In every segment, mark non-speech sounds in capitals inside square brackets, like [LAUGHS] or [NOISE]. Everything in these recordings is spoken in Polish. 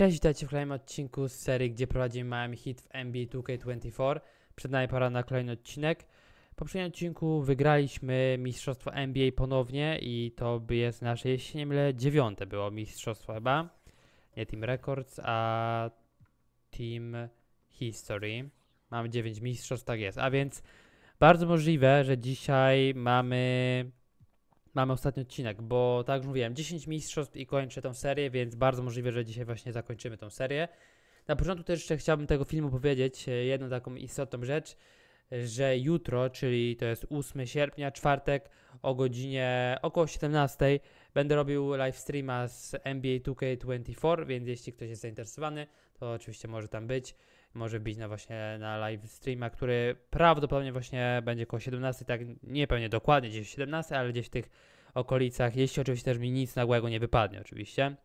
Cześć, witajcie w kolejnym odcinku z serii, gdzie prowadzimy Miami Hit w NBA 2K24. Przed nami pora na kolejny odcinek. W poprzednim odcinku wygraliśmy mistrzostwo NBA ponownie i to jest nasze, jeśli nie mylę, dziewiąte było mistrzostwo chyba. Nie Team Records, a Team History. Mamy dziewięć mistrzostw, tak jest. A więc bardzo możliwe, że dzisiaj mamy mamy ostatni odcinek, bo tak jak już mówiłem, 10 mistrzostw i kończę tą serię, więc bardzo możliwe, że dzisiaj właśnie zakończymy tą serię. Na początku też jeszcze chciałbym tego filmu powiedzieć e, jedną taką istotną rzecz, że jutro, czyli to jest 8 sierpnia, czwartek o godzinie około 17 będę robił live streama z NBA 2K24, więc jeśli ktoś jest zainteresowany, to oczywiście może tam być może być na właśnie na live streama, który prawdopodobnie właśnie będzie około 17, tak nie pewnie dokładnie gdzieś 17, ale gdzieś w tych okolicach, jeśli oczywiście też mi nic nagłego nie wypadnie oczywiście,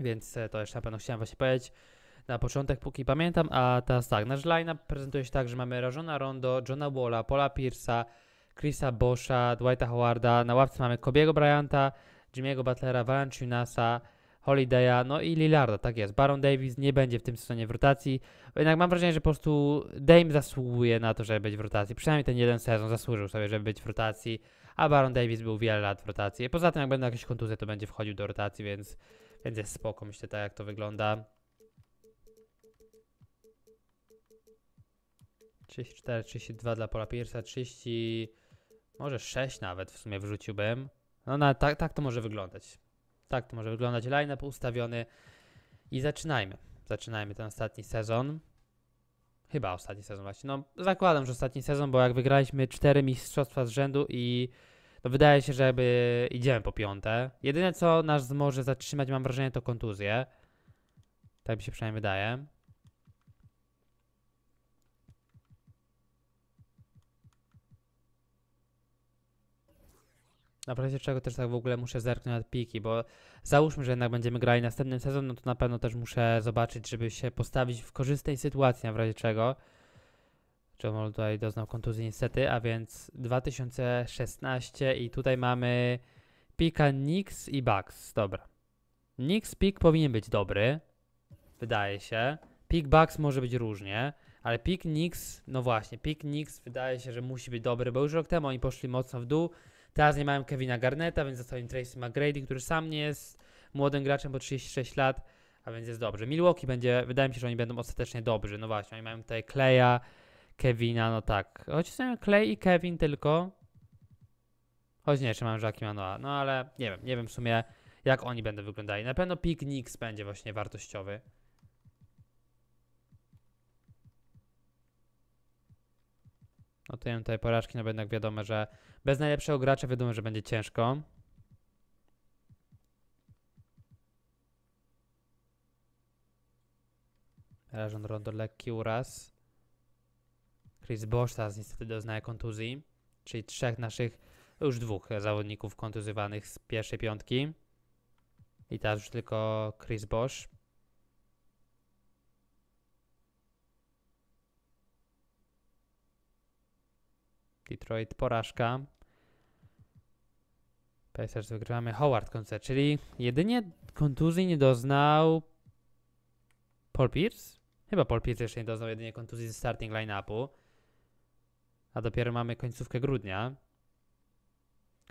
więc e, to jeszcze na pewno chciałem właśnie powiedzieć na początek, póki pamiętam, a teraz tak, nasz line prezentuje się tak, że mamy Rajona Rondo, Johna Walla, Paula Pierce'a, Chrisa Bosha, Dwighta Howarda, na ławce mamy Kobiego Bryanta, Jimmy'ego Butlera, Valanciunasa, Holidaya, no i Lillarda, tak jest. Baron Davis nie będzie w tym sezonie w rotacji. Jednak mam wrażenie, że po prostu Dame zasługuje na to, żeby być w rotacji. Przynajmniej ten jeden sezon zasłużył sobie, żeby być w rotacji, a Baron Davis był wiele lat w rotacji. Poza tym, jak będą jakieś kontuzje, to będzie wchodził do rotacji, więc, więc jest spoko, myślę, tak jak to wygląda. 34, 32 dla Pola Piersa, 30, może 6 nawet w sumie wrzuciłbym. No na, no, tak, tak to może wyglądać. Tak to może wyglądać. Line-up ustawiony i zaczynajmy. Zaczynajmy ten ostatni sezon. Chyba ostatni sezon właśnie. No zakładam, że ostatni sezon, bo jak wygraliśmy cztery mistrzostwa z rzędu i no, wydaje się, że jakby idziemy po piąte. Jedyne co nas może zatrzymać mam wrażenie to kontuzje. Tak mi się przynajmniej wydaje. Na razie czego też tak w ogóle muszę zerknąć na piki, bo załóżmy, że jednak będziemy grali następny sezon, no to na pewno też muszę zobaczyć, żeby się postawić w korzystnej sytuacji, w razie czego. Jamal tutaj doznał kontuzji niestety, a więc 2016 i tutaj mamy pika Nix i Bucks, dobra. Nix pik powinien być dobry, wydaje się. Pik Bucks może być różnie, ale pik Nix, no właśnie, pik Nix wydaje się, że musi być dobry, bo już rok temu oni poszli mocno w dół, Teraz nie mają Kevina Garneta, więc został im Tracy McGrady, który sam nie jest młodym graczem po 36 lat, a więc jest dobrze. Milwaukee będzie, wydaje mi się, że oni będą ostatecznie dobrzy. No właśnie, oni mają tutaj Kleja, Kevina, no tak. Choć są Clay i Kevin tylko. Choć nie, jeszcze mam Jackie Manoa. No ale nie wiem, nie wiem w sumie jak oni będą wyglądali. Na pewno piknik będzie właśnie wartościowy. Notujemy tutaj porażki, no bo jednak wiadomo, że bez najlepszego gracza wiadomo, że będzie ciężko. Rajon Rondo lekki uraz. Chris Bosztas niestety doznaje kontuzji, czyli trzech naszych, już dwóch zawodników kontuzywanych z pierwszej piątki. I teraz już tylko Chris Bosch. Detroit porażka. Pacers wygrywamy. Howard koncert, czyli jedynie kontuzji nie doznał Paul Pierce? Chyba Paul Pierce jeszcze nie doznał jedynie kontuzji ze starting line-upu. A dopiero mamy końcówkę grudnia.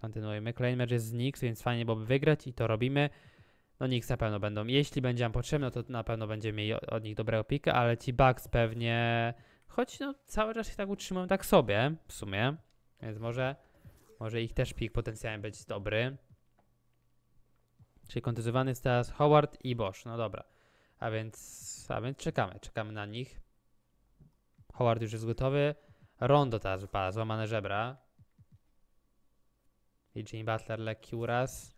Kontynuujemy. Kolejny mecz jest z Knicks, więc fajnie byłoby wygrać i to robimy. No Knicks na pewno będą. Jeśli będzie nam potrzebne, to na pewno będziemy mieli od nich dobrego pika, ale ci Bucks pewnie Choć no, cały czas się tak utrzymują tak sobie w sumie. Więc może, może ich też pik potencjalnie być dobry. Czyli kontuzowany jest teraz Howard i Bosch. No dobra. A więc, a więc czekamy. Czekamy na nich. Howard już jest gotowy. Rondo teraz wypada. Złamane żebra. I Jimmy Butler lekki uraz.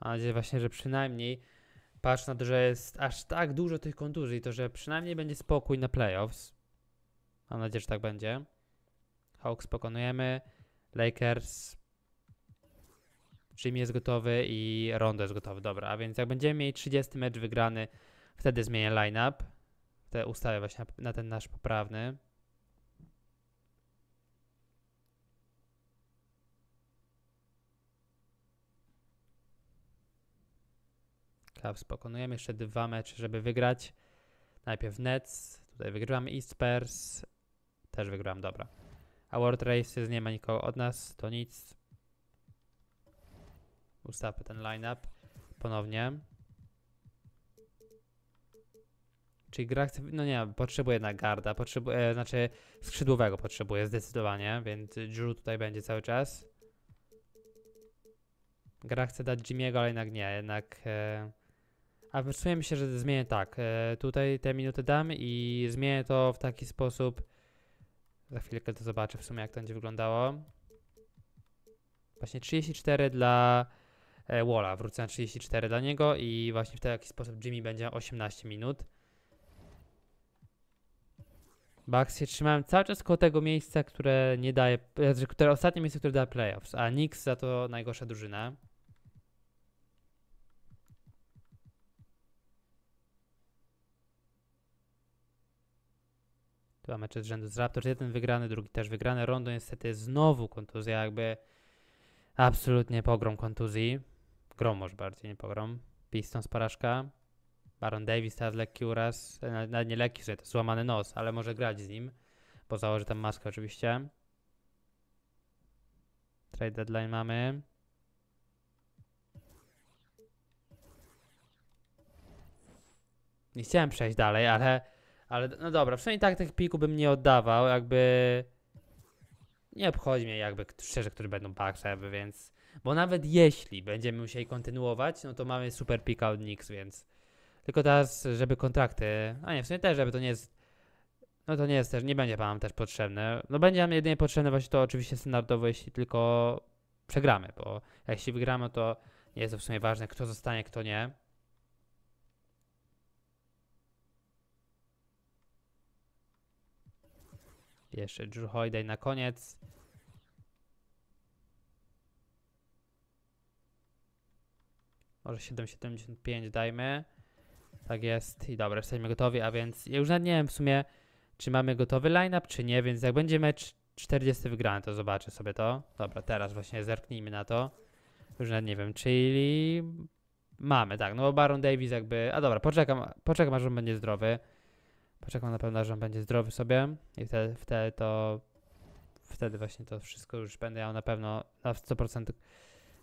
Mam nadzieję właśnie, że przynajmniej Patrz na to, że jest aż tak dużo tych kontuzji, to że przynajmniej będzie spokój na playoffs. Mam nadzieję, że tak będzie. Hawks pokonujemy. Lakers. Jimmy jest gotowy i Rondo jest gotowy. Dobra, a więc jak będziemy mieli 30 mecz wygrany, wtedy zmienię line-up. Te ustawię właśnie na ten nasz poprawny. Cavs pokonujemy. Jeszcze dwa mecze, żeby wygrać. Najpierw Nets, tutaj wygrywam East też wygrywam, dobra. A World Races nie ma nikogo od nas, to nic. Ustawmy ten lineup ponownie. Czyli gra chce, no nie, potrzebuje na garda, potrzebuje, e, znaczy skrzydłowego potrzebuje zdecydowanie, więc Drew tutaj będzie cały czas. Gra chce dać Jimmy'ego, ale jednak nie, jednak... E a wyczułem się, że zmienię tak. E, tutaj te minuty dam i zmienię to w taki sposób. Za chwilkę to zobaczę w sumie, jak to będzie wyglądało. Właśnie 34 dla e, Walla. Wrócę na 34 dla niego i właśnie w taki sposób Jimmy będzie 18 minut. Bucks się trzymałem cały czas koło tego miejsca, które nie daje, e, znaczy, które ostatnie miejsce, które da playoffs, a Knicks za to najgorsza drużyna. Dwa mecze z rzędu z Raptors, jeden wygrany, drugi też wygrany. Rondo niestety znowu kontuzja, jakby absolutnie pogrom kontuzji. Grom może bardziej, nie pogrom. Pistons porażka. Baron Davis teraz lekki uraz, nawet nie lekki, że to złamany nos, ale może grać z nim, bo założy tam maskę oczywiście. Trade deadline mamy. Nie chciałem przejść dalej, ale ale no dobra, w sumie tak tych piku bym nie oddawał, jakby... Nie obchodzi mnie jakby szczerze, które będą backsheby, więc... Bo nawet jeśli będziemy musieli kontynuować, no to mamy super pika od Nix, więc... Tylko teraz, żeby kontrakty... A nie, w sumie też, żeby to nie jest... No to nie jest też, nie będzie nam też potrzebne. No będzie nam jedynie potrzebne właśnie to oczywiście standardowo, jeśli tylko przegramy, bo jeśli wygramy, to nie jest to w sumie ważne, kto zostanie, kto nie. Jeszcze Drew Holiday na koniec. Może 7,75 dajmy. Tak jest i dobra, jesteśmy gotowi, a więc ja już nawet nie wiem w sumie, czy mamy gotowy line-up, czy nie, więc jak będzie mecz 40 wygrany, to zobaczę sobie to. Dobra, teraz właśnie zerknijmy na to. Już nawet nie wiem, czyli mamy, tak, no bo Baron Davis jakby, a dobra, poczekam, poczekam aż on będzie zdrowy. Poczekam na pewno, że on będzie zdrowy sobie i wtedy, wtedy to wtedy właśnie to wszystko już będę miał na pewno na 100%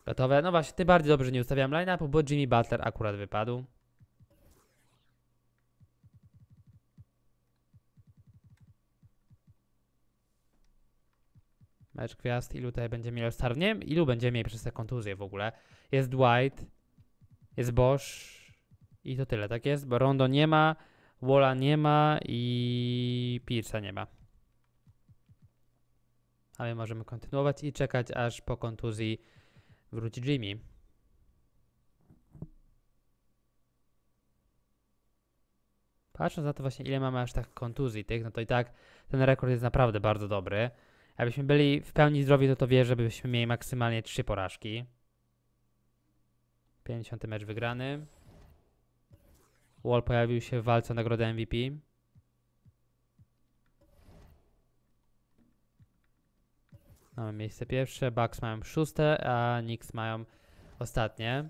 gotowe. No właśnie, ty bardziej dobrze nie ustawiam line-upu, bo Jimmy Butler akurat wypadł. Mecz gwiazd, ilu tutaj będzie miał star? Nie wiem, ilu będzie mieli przez te kontuzje w ogóle. Jest Dwight, jest Bosch i to tyle, tak jest? Bo Rondo nie ma, Wola nie ma i Pierce'a nie ma. A my możemy kontynuować i czekać, aż po kontuzji wróci Jimmy. Patrząc na to właśnie, ile mamy aż tak kontuzji tych, no to i tak ten rekord jest naprawdę bardzo dobry. Jakbyśmy byli w pełni zdrowi, to to wie, żebyśmy mieli maksymalnie 3 porażki. 50 mecz wygrany. Wall pojawił się w walce o nagrodę MVP. Mamy miejsce pierwsze, Bucks mają szóste, a Knicks mają ostatnie.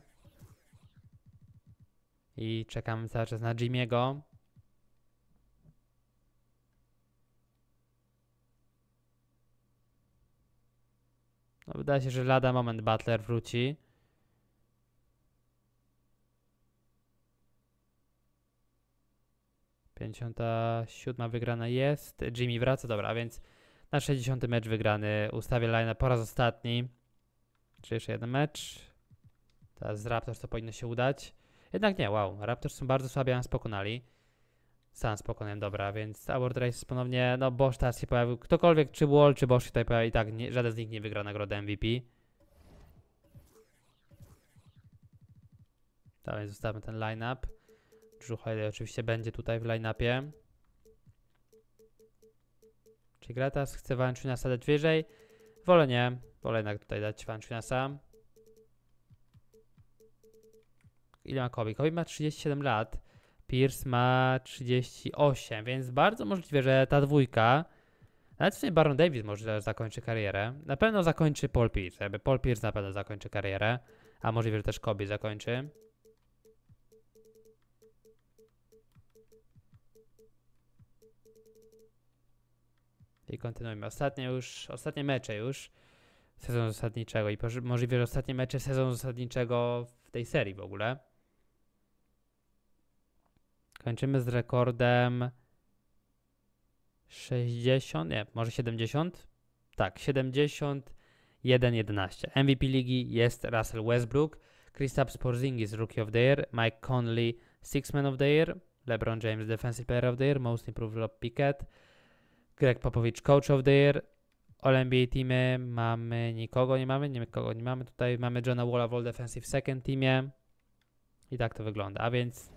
I czekamy cały czas na Jimmy'ego. No, wydaje się, że lada moment Butler wróci. 57 wygrana jest. Jimmy wraca, dobra, więc na 60 mecz wygrany. Ustawię line po raz ostatni. Czy jeszcze jeden mecz? Teraz z Raptors to powinno się udać. Jednak nie, wow. Raptors są bardzo słabi, a nas pokonali. Sam pokonałem, dobra, więc Award Race ponownie, no Bosch teraz się pojawił. Ktokolwiek, czy Wall, czy Bosch się tutaj pojawił, i tak nie, żaden z nich nie wygra nagrody MVP. Dobra, więc zostawmy ten line-up. Drew oczywiście będzie tutaj w line-upie. Czy gra teraz chce Vanchuniasa dać wyżej? Wolę nie. Wolę jednak tutaj dać Vanchuniasa. Ile ma Kobe? Kobe ma 37 lat. Pierce ma 38, więc bardzo możliwe, że ta dwójka, nawet w sumie Baron Davis może zakończy karierę. Na pewno zakończy Paul Pierce, jakby Paul Pierce na pewno zakończy karierę, a możliwe, że też Kobe zakończy. i kontynuujmy. Ostatnie już, ostatnie mecze już sezonu zasadniczego i możliwe, że ostatnie mecze sezonu zasadniczego w tej serii w ogóle. Kończymy z rekordem 60, nie, może 70? Tak, 71-11. MVP ligi jest Russell Westbrook, Kristaps Porzingis Rookie of the Year, Mike Conley Six Man of the Year, LeBron James Defensive Player of the Year, Most Improved Rob Pickett, Greg Popowicz, Coach of the Year. All NBA teamy mamy nikogo, nie mamy, nie mamy kogo, nie mamy tutaj, mamy Johna Walla w All Defensive Second Teamie. I tak to wygląda, a więc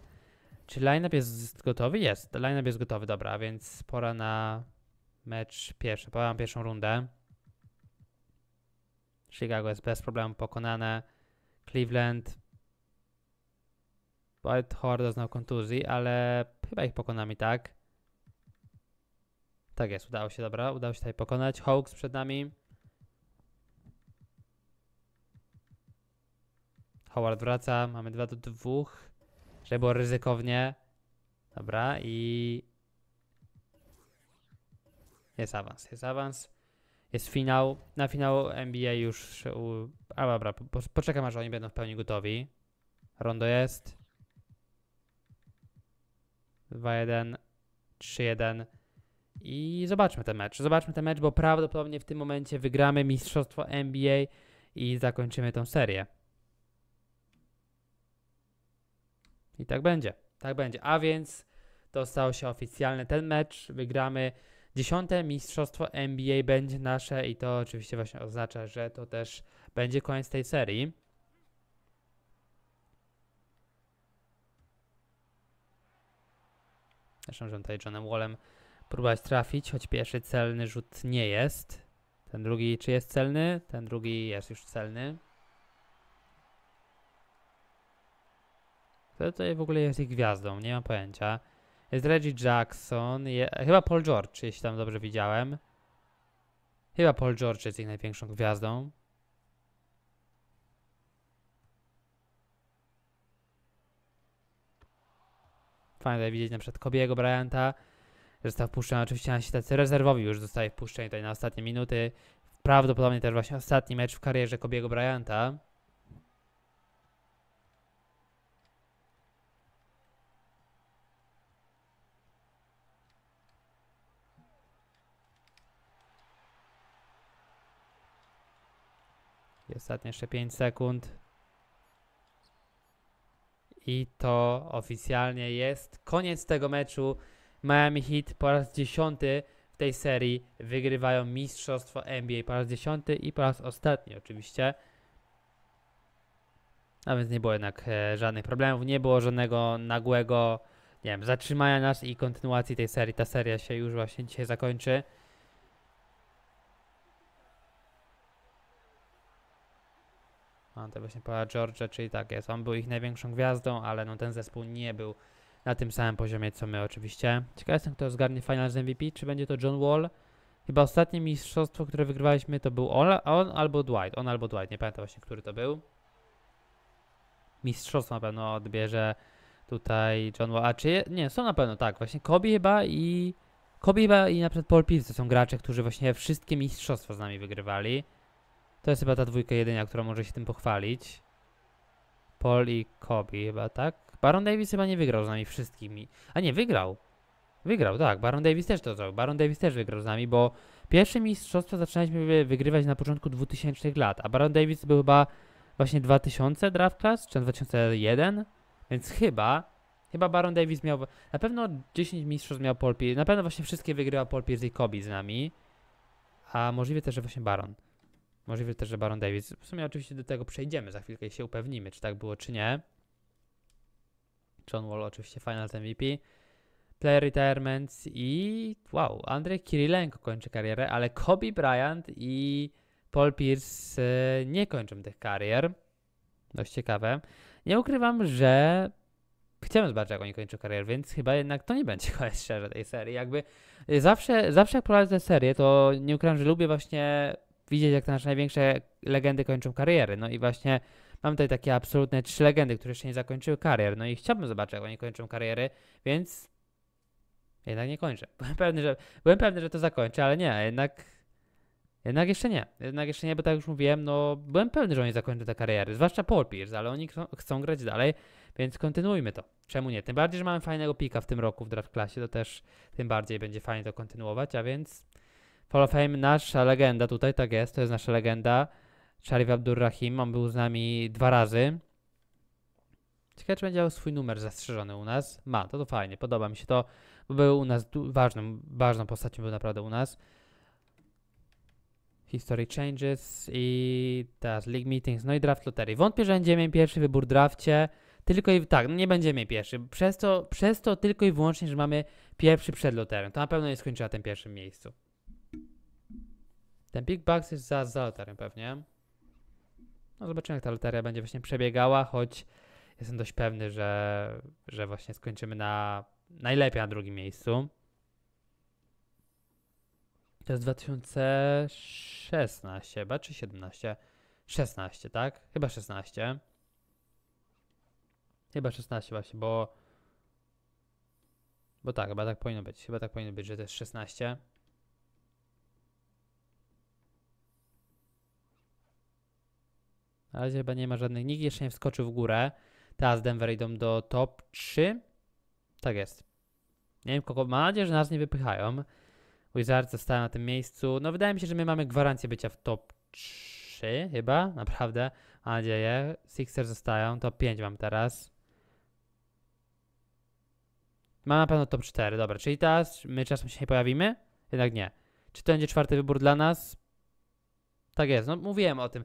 czy line-up jest gotowy? Jest, line-up jest gotowy, dobra, a więc pora na mecz pierwszy, pora pierwszą rundę. Chicago jest bez problemu pokonane. Cleveland. Whitehorn doznał kontuzji, ale chyba ich pokonamy tak. Tak jest, udało się, dobra, udało się tutaj pokonać. Hawks przed nami. Howard wraca, mamy 2 do 2, żeby było ryzykownie. Dobra i... Jest awans, jest awans. Jest finał. Na finał NBA już... U... A dobra, poczekam aż oni będą w pełni gotowi. Rondo jest. 2-1, 3-1. I zobaczmy ten mecz. Zobaczmy ten mecz, bo prawdopodobnie w tym momencie wygramy mistrzostwo NBA i zakończymy tą serię. I tak będzie. Tak będzie. A więc to stało się oficjalne. Ten mecz wygramy. Dziesiąte mistrzostwo NBA będzie nasze i to oczywiście właśnie oznacza, że to też będzie koniec tej serii. Zresztą, że tutaj Johnem Wallem Próbować trafić, choć pierwszy celny rzut nie jest. Ten drugi czy jest celny? Ten drugi jest już celny. Kto tutaj w ogóle jest ich gwiazdą? Nie mam pojęcia. Jest Reggie Jackson, je, chyba Paul George, jeśli tam dobrze widziałem. Chyba Paul George jest ich największą gwiazdą. Fajnie widzieć na przykład Kobiego Bryanta został wpuszczony oczywiście na tacy rezerwowi, już zostaje wpuszczeni tutaj na ostatnie minuty. Prawdopodobnie też właśnie ostatni mecz w karierze Kobiego Bryanta. I ostatnie jeszcze 5 sekund. I to oficjalnie jest koniec tego meczu. Miami Heat po raz dziesiąty w tej serii wygrywają mistrzostwo NBA po raz dziesiąty i po raz ostatni oczywiście. A więc nie było jednak e, żadnych problemów, nie było żadnego nagłego, nie wiem, zatrzymania nas i kontynuacji tej serii. Ta seria się już właśnie dzisiaj zakończy. A to właśnie Paula George'a, czyli tak jest, on był ich największą gwiazdą, ale no ten zespół nie był na tym samym poziomie co my oczywiście. Ciekawe jestem, kto zgarnie final z MVP, czy będzie to John Wall. Chyba ostatnie mistrzostwo, które wygrywaliśmy to był on, on albo Dwight, on albo Dwight, nie pamiętam właśnie, który to był. Mistrzostwo na pewno odbierze tutaj John Wall, a czy, nie, są na pewno, tak, właśnie Kobe chyba i... Kobe chyba i na przykład Paul Pierce to są gracze, którzy właśnie wszystkie mistrzostwa z nami wygrywali. To jest chyba ta dwójka jedyna, która może się tym pochwalić. Paul i Kobe chyba, tak? Baron Davis chyba nie wygrał z nami wszystkimi. A nie, wygrał. Wygrał, tak. Baron Davis też to zrobił. Baron Davis też wygrał z nami, bo pierwsze mistrzostwo zaczynaliśmy wygrywać na początku 2000 lat, a Baron Davis był chyba właśnie 2000 draft class, czy 2001, więc chyba... Chyba Baron Davis miał, na pewno 10 mistrzostw miał Paul Pierce, na pewno właśnie wszystkie wygrywa Paul Pierce i Kobe z nami, a możliwe też, że właśnie Baron. Możliwe też, że Baron Davis. W sumie oczywiście do tego przejdziemy za chwilkę i się upewnimy, czy tak było, czy nie. John Wall oczywiście Finals MVP, Player Retirements i wow, Andrzej Kirilenko kończy karierę, ale Kobe Bryant i Paul Pierce e, nie kończą tych karier. Dość ciekawe. Nie ukrywam, że chciałem zobaczyć, jak oni kończą karierę, więc chyba jednak to nie będzie [LAUGHS] koniec szczerze tej serii. Jakby e, zawsze, zawsze jak prowadzę serię, to nie ukrywam, że lubię właśnie widzieć, jak te nasze największe legendy kończą kariery. No i właśnie Mam tutaj takie absolutne trzy legendy, które jeszcze nie zakończyły karier. No i chciałbym zobaczyć, jak oni kończą kariery, więc jednak nie kończę. [LAUGHS] Byłem pewny, że, byłem pewny, że to zakończę, ale nie, jednak jednak jeszcze nie. Jednak jeszcze nie, bo tak już mówiłem, no byłem pewny, że oni zakończą te kariery, zwłaszcza Paul Pierce, ale oni chcą, chcą grać dalej, więc kontynuujmy to. Czemu nie? Tym bardziej, że mamy fajnego pika w tym roku w draft klasie, to też tym bardziej będzie fajnie to kontynuować, a więc Hall of Fame, nasza legenda tutaj, tak jest, to jest nasza legenda. Sharif Abdurrahim. On był z nami dwa razy. Ciekawe, czy będzie miał swój numer zastrzeżony u nas. Ma, to to fajnie, podoba mi się to, bo był u nas ważną, ważną postacią, był naprawdę u nas. History Changes i teraz League Meetings, no i Draft Lottery. Wątpię, że będziemy mieli pierwszy wybór drafcie, tylko i tak, no nie będziemy mieli pierwszy. Przez to, przez to tylko i wyłącznie, że mamy pierwszy przed loterem. To na pewno nie skończy na tym pierwszym miejscu. Ten Big Bucks jest za, za loterem pewnie. No zobaczymy, jak ta loteria będzie właśnie przebiegała, choć jestem dość pewny, że, że właśnie skończymy na najlepiej na drugim miejscu. To jest 2016 chyba, czy 17? 16, tak? Chyba 16. Chyba 16 właśnie, bo... Bo tak, chyba tak powinno być. Chyba tak powinno być, że to jest 16. Na razie chyba nie ma żadnych. Nikt jeszcze nie wskoczył w górę. Teraz Denver idą do top 3. Tak jest. Nie wiem kogo. Mam nadzieję, że nas nie wypychają. Wizard zostają na tym miejscu. No wydaje mi się, że my mamy gwarancję bycia w top 3 chyba. Naprawdę. Mam nadzieję. Sixers zostają. Top 5 mam teraz. Mam na pewno top 4. Dobra, czyli teraz my czasem się nie pojawimy? Jednak nie. Czy to będzie czwarty wybór dla nas? Tak jest, no mówiłem o tym.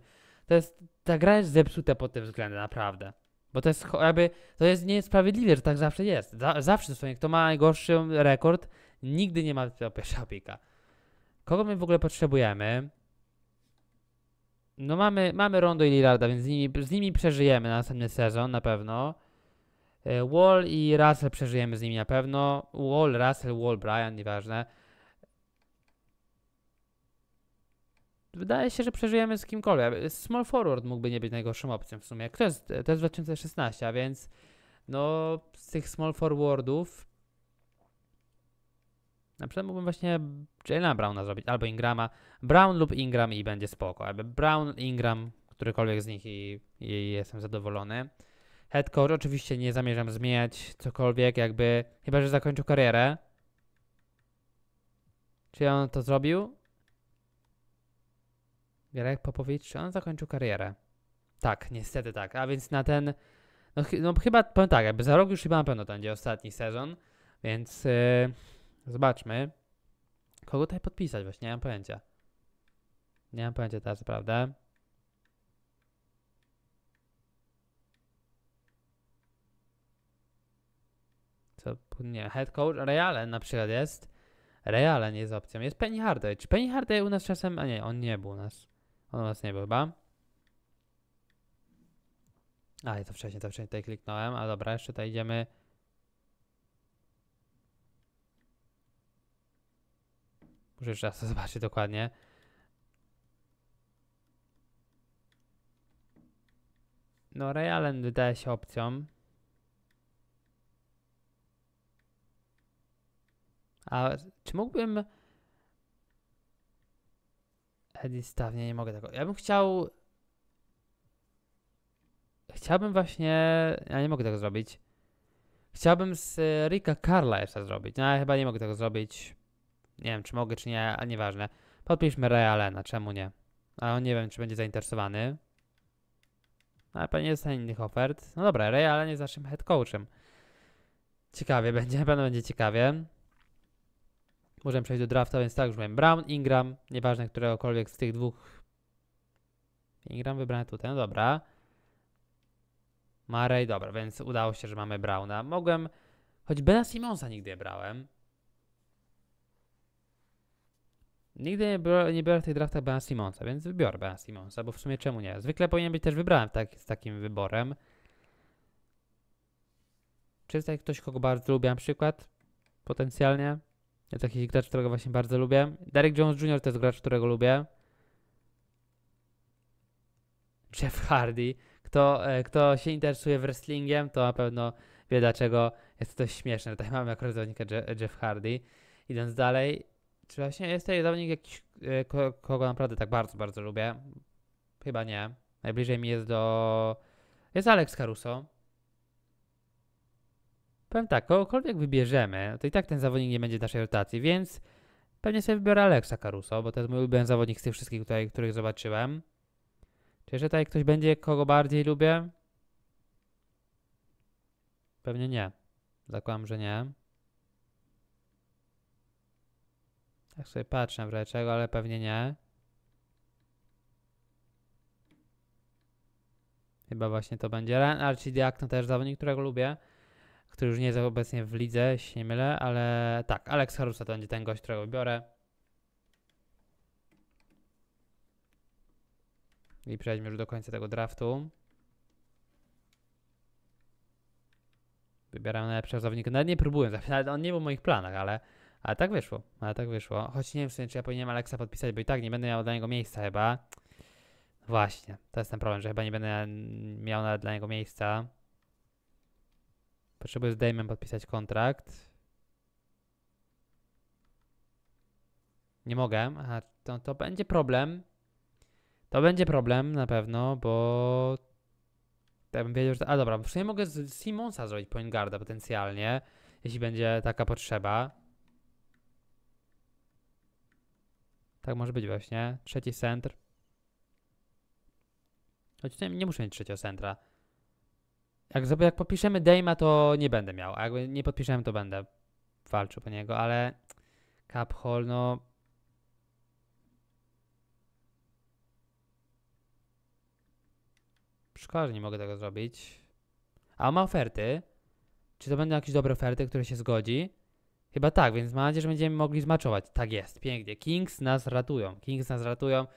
To jest, ta gra jest zepsuta pod tym względem, naprawdę. Bo to jest jakby, to jest niesprawiedliwe, że tak zawsze jest. Za, zawsze dosłownie, kto ma najgorszy rekord, nigdy nie ma pierwszego pika. Kogo my w ogóle potrzebujemy? No mamy, mamy Rondo i Lillarda, więc z nimi, z nimi przeżyjemy na następny sezon na pewno. E, Wall i Russell przeżyjemy z nimi na pewno. Wall, Russell, Wall, Brian, nieważne. wydaje się, że przeżyjemy z kimkolwiek. Small forward mógłby nie być najgorszym opcją w sumie. To jest, to jest 2016, a więc no z tych small forwardów na przykład mógłbym właśnie Jalena Browna zrobić, albo Ingrama. Brown lub Ingram i będzie spoko. Albo Brown, Ingram, którykolwiek z nich i, i jestem zadowolony. Head coach oczywiście nie zamierzam zmieniać cokolwiek, jakby, chyba że zakończył karierę. Czy on to zrobił? Jarek Popowicz, czy on zakończył karierę? Tak, niestety tak. A więc na ten. No, no chyba powiem tak, jakby za rok już chyba na pewno to będzie ostatni sezon, więc yy, zobaczmy. Kogo tutaj podpisać właśnie? Nie mam pojęcia. Nie mam pojęcia teraz, prawda? Co, nie, head coach Realen na przykład jest. Realen jest opcją. Jest Penny Hardaway. Czy Penny Hardaway u nas czasem... A nie, on nie był u nas. Ona nas nie był chyba. A, to wcześniej, to wcześniej tutaj kliknąłem. A dobra, jeszcze tutaj idziemy. Muszę jeszcze raz to [LAUGHS] zobaczyć dokładnie. No, Ray Allen wydaje się opcją. A czy mógłbym Edit staw, nie, nie mogę tego. Ja bym chciał... Chciałbym właśnie... Ja nie mogę tego zrobić. Chciałbym z Rika Carla jeszcze zrobić. No, ale chyba nie mogę tego zrobić. Nie wiem, czy mogę, czy nie, a nieważne. Podpiszmy Realena, czemu nie? A on nie wiem, czy będzie zainteresowany. Ale pewnie nie dostanie innych ofert. No dobra, Realen jest naszym head coachem. Ciekawie będzie, na pewno będzie ciekawie. Możemy przejść do drafta, więc tak, już miałem Brown, Ingram, nieważne któregokolwiek z tych dwóch. Ingram wybrany tutaj, no dobra. Marej, dobra, więc udało się, że mamy Browna. Mogłem, choć Bena Simonsa nigdy nie brałem. Nigdy nie, biorę, nie biorę w tych draftach Bena Simonsa, więc wybiorę Bena Simonsa, bo w sumie czemu nie? Zwykle powinien być też wybrany tak, z takim wyborem. Czy jest tutaj ktoś, kogo bardzo lubię na przykład? Potencjalnie? Jest jakiś gracz, którego właśnie bardzo lubię. Derek Jones Jr. to jest gracz, którego lubię. Jeff Hardy. Kto, e, kto się interesuje wrestlingiem, to na pewno wie dlaczego jest to śmieszne. Tutaj mamy akurat zawodnika Jeff Hardy. Idąc dalej, czy właśnie jest tutaj zawodnik jakiś, e, kogo naprawdę tak bardzo, bardzo lubię? Chyba nie. Najbliżej mi jest do... Jest Alex Caruso. Powiem tak, kogokolwiek wybierzemy, to i tak ten zawodnik nie będzie w naszej rotacji, więc pewnie sobie wybiorę Alexa Caruso, bo to jest mój ulubiony zawodnik z tych wszystkich, tutaj, których zobaczyłem. Czy jeszcze tutaj ktoś będzie, kogo bardziej lubię? Pewnie nie. Zakładam, że nie. Tak sobie patrzę w czego, ale pewnie nie. Chyba właśnie to będzie. Ren Archidiakno też zawodnik, którego lubię który już nie jest obecnie w lidze, jeśli nie mylę, ale tak, Alex Harusa to będzie ten gość, którego biorę. I przejdźmy już do końca tego draftu. Wybieram najlepszego zawodnika. Nawet nie próbuję, nawet on nie był w moich planach, ale, ale tak wyszło. Ale tak wyszło. Choć nie wiem czy ja powinienem Alexa podpisać, bo i tak nie będę miał dla niego miejsca chyba. Właśnie, to jest ten problem, że chyba nie będę miał nawet dla niego miejsca. Potrzebuję z Damian podpisać kontrakt. Nie mogę. Aha, to, to będzie problem. To będzie problem na pewno, bo... Ja bym wiedział, że... A dobra, w sumie mogę z Simonsa zrobić point guarda potencjalnie, jeśli będzie taka potrzeba. Tak może być właśnie. Trzeci center. Choć nie, nie muszę mieć trzeciego centra. Jak, jak podpiszemy Dejma, to nie będę miał. A jak nie podpiszemy, to będę walczył po niego, ale Hall, no... Szkoda, że nie mogę tego zrobić. A ma oferty. Czy to będą jakieś dobre oferty, które się zgodzi? Chyba tak, więc mam nadzieję, że będziemy mogli zmaczować. Tak jest, pięknie. Kings nas ratują. Kings nas ratują,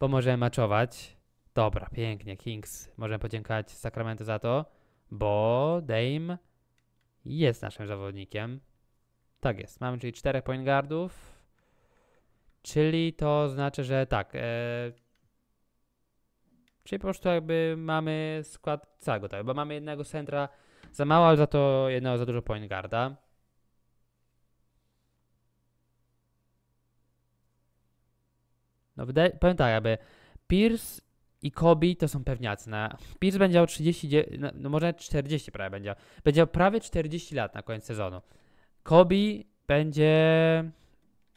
bo możemy maczować. Dobra, pięknie, Kings. Możemy podziękować Sacramento za to bo Dame jest naszym zawodnikiem. Tak jest. Mamy czyli 4 point guardów. Czyli to znaczy, że tak. E, czyli po prostu jakby mamy skład całego tak, bo mamy jednego centra za mało, ale za to jednego za dużo point guarda. No wydaje, powiem tak, aby Pierce i Kobe to są pewniacy. Na Pierce będzie miał 30, no może 40 prawie będzie. Będzie miał prawie 40 lat na koniec sezonu. Kobe będzie.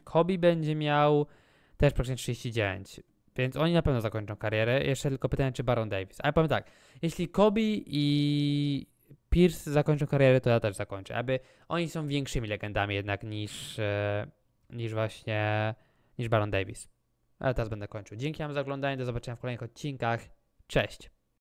Kobe będzie miał też praktycznie 39. Więc oni na pewno zakończą karierę. Jeszcze tylko pytanie, czy Baron Davis. Ale powiem tak, jeśli Kobe i Pierce zakończą karierę, to ja też zakończę. Aby oni są większymi legendami jednak niż, e, niż właśnie niż Baron Davis. Ale teraz będę kończył. Dzięki Wam za oglądanie, do zobaczenia w kolejnych odcinkach. Cześć!